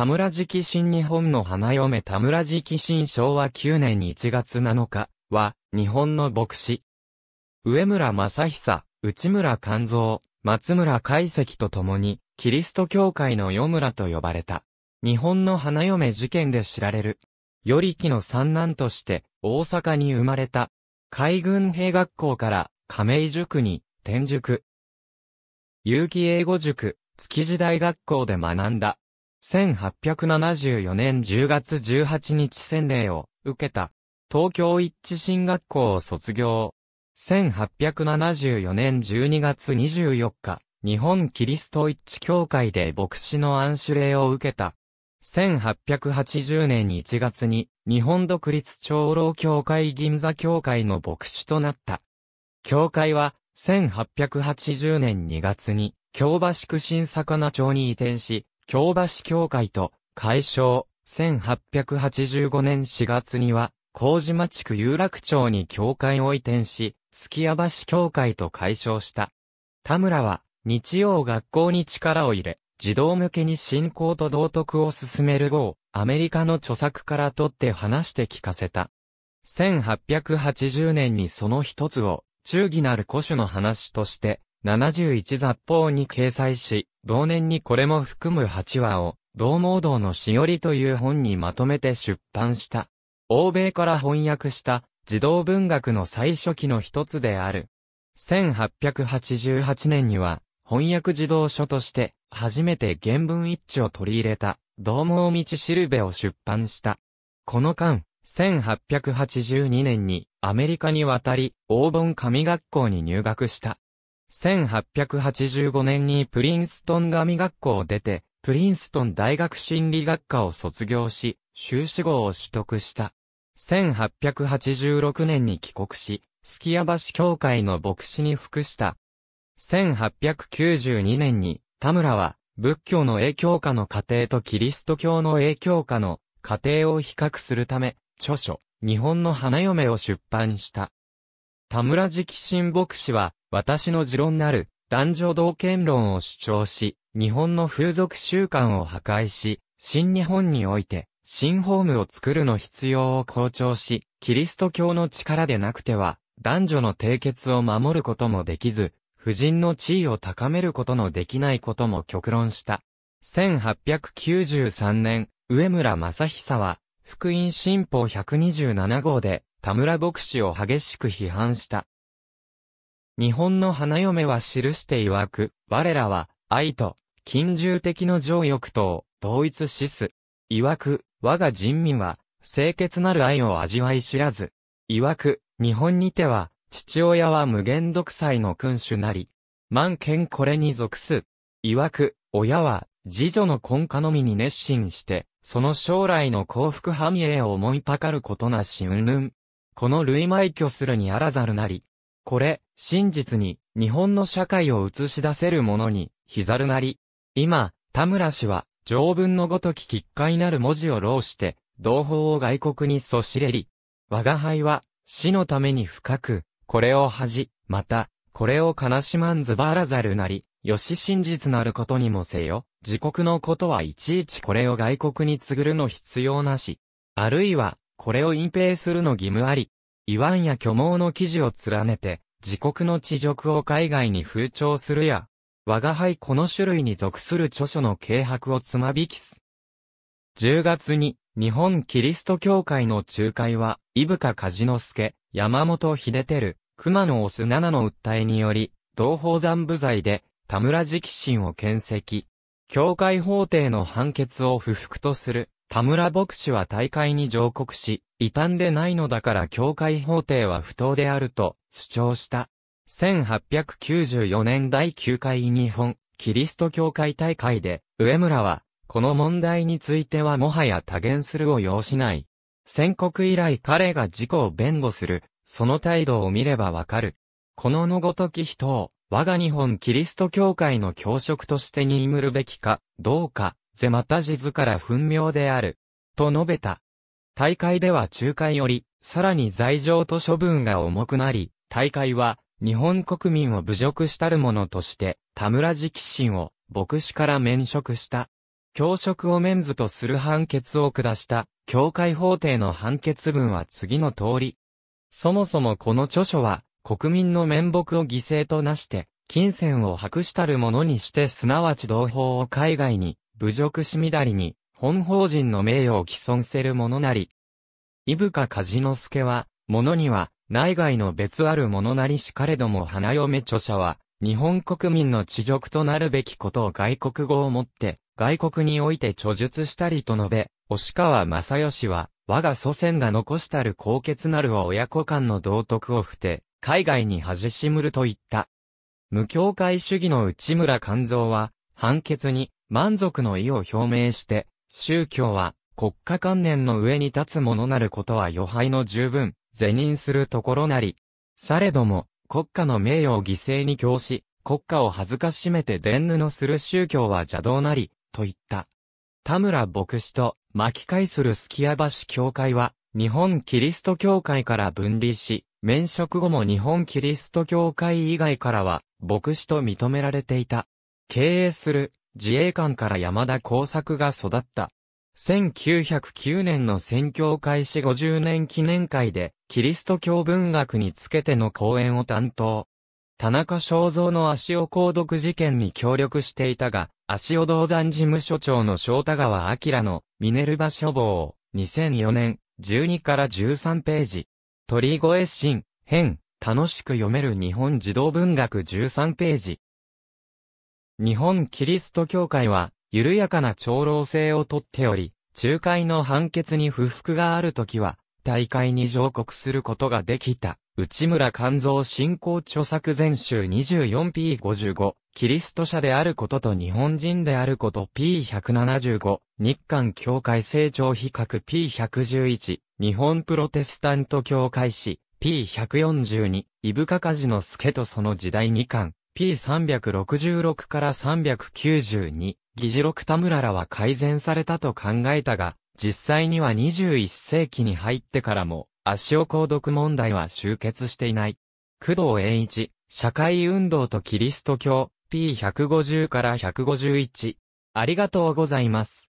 田村敷新日本の花嫁田村敷新昭和9年1月7日は、日本の牧師。上村正久、内村勘蔵、松村海石と共に、キリスト教会の与村と呼ばれた。日本の花嫁事件で知られる。よりの三男として、大阪に生まれた。海軍兵学校から、亀井塾に、転塾。有機英語塾、築地大学校で学んだ。1874年10月18日洗礼を受けた。東京一致進学校を卒業。1874年12月24日、日本キリスト一致協会で牧師の暗守礼を受けた。1880年1月に日本独立長老協会銀座協会の牧師となった。協会は1880年2月に京橋区新魚町に移転し、京橋協会と解消、1885年4月には、麹島地区有楽町に教会を移転し、月屋橋教会と解消した。田村は、日曜学校に力を入れ、児童向けに信仰と道徳を進める号、アメリカの著作から取って話して聞かせた。1880年にその一つを、忠義なる古種の話として、71雑報に掲載し、同年にこれも含む8話を、同盲道のしおりという本にまとめて出版した。欧米から翻訳した児童文学の最初期の一つである。1888年には翻訳児童書として初めて原文一致を取り入れた同盲道しるべを出版した。この間、1882年にアメリカに渡り、黄金神学校に入学した。1885年にプリンストン神学校を出て、プリンストン大学心理学科を卒業し、修士号を取得した。1886年に帰国し、スキヤ橋教会の牧師に服した。1892年に、田村は、仏教の影響下の家庭とキリスト教の影響下の家庭を比較するため、著書、日本の花嫁を出版した。田村直新牧師は、私の持論なる、男女同権論を主張し、日本の風俗習慣を破壊し、新日本において、新ホームを作るの必要を強調し、キリスト教の力でなくては、男女の締結を守ることもできず、婦人の地位を高めることのできないことも極論した。1893年、上村正久は、福音新報127号で、田村牧師を激しく批判した。日本の花嫁は記して曰く、我らは、愛と、近銃的の情欲と、同一しす。曰く、我が人民は、清潔なる愛を味わい知らず。曰く、日本にては、父親は無限独裁の君主なり。万件これに属す。曰く、親は、次女の根下のみに熱心して、その将来の幸福繁栄を思いパカることなしうんぬん。この類埋挙するにあらざるなり、これ、真実に、日本の社会を映し出せるものに、ひざるなり。今、田村氏は、条文のごとき奇怪なる文字を浪して、同胞を外国にそしれり。我が輩は、死のために深く、これを恥、じ、また、これを悲しまんずばらざるなり、よし真実なることにもせよ、自国のことはいちいちこれを外国に告ぐるの必要なし。あるいは、これを隠蔽するの義務あり。言わんや虚妄の記事を連ねて、自国の地辱を海外に風潮するや、我が輩この種類に属する著書の軽薄をつまびきす。10月に、日本キリスト教会の仲介は、伊深梶之助、山本秀照、熊野オスの訴えにより、同法残部罪で、田村直進を検責。教会法廷の判決を不服とする。田村牧師は大会に上告し、異端でないのだから教会法廷は不当であると主張した。1894年第9回日本キリスト教会大会で、上村は、この問題についてはもはや多言するを要しない。宣告以来彼が自己を弁護する、その態度を見ればわかる。こののごとき人を、我が日本キリスト教会の教職としてにむるべきか、どうか、ゼまたから糞尿である。と述べた。大会では仲介より、さらに罪状と処分が重くなり、大会は、日本国民を侮辱したる者として、田村直進を、牧師から免職した。教職を免ズとする判決を下した、教会法廷の判決文は次の通り。そもそもこの著書は、国民の面目を犠牲となして、金銭を博したる者にしてすなわち同胞を海外に侮辱しみだりに、本法人の名誉を毀損せるものなり。伊深梶之助は、のには、内外の別あるものなりしかれども花嫁著者は、日本国民の地辱となるべきことを外国語をもって、外国において著述したりと述べ、押川正義は、我が祖先が残したる高潔なるは親子間の道徳をふて、海外に恥しむると言った。無教会主義の内村勘蔵は、判決に、満足の意を表明して、宗教は国家観念の上に立つものなることは余敗の十分、是認するところなり。されども、国家の名誉を犠牲に教し、国家を恥ずかしめて伝布のする宗教は邪道なり、と言った。田村牧師と巻き返するスキヤ橋教会は、日本キリスト教会から分離し、免職後も日本キリスト教会以外からは、牧師と認められていた。経営する自衛官から山田耕作が育った。1909年の宣教開始50年記念会で、キリスト教文学につけての講演を担当。田中正造の足尾鉱毒事件に協力していたが、足尾道山事務所長の正田川明のミネルバ書房、2004年、12から13ページ。鳥越新、編、楽しく読める日本児童文学13ページ。日本キリスト教会は、緩やかな長老制をとっており、仲介の判決に不服があるときは、大会に上告することができた。内村勘蔵振興著作全集 24P55、キリスト者であることと日本人であること P175、日韓教会成長比較 P111、日本プロテスタント教会史 P142、イブカカジの助とその時代2巻、P366 から392、議事録田村らは改善されたと考えたが、実際には21世紀に入ってからも、足尾購読問題は終結していない。工藤栄一、社会運動とキリスト教、P150 から151。ありがとうございます。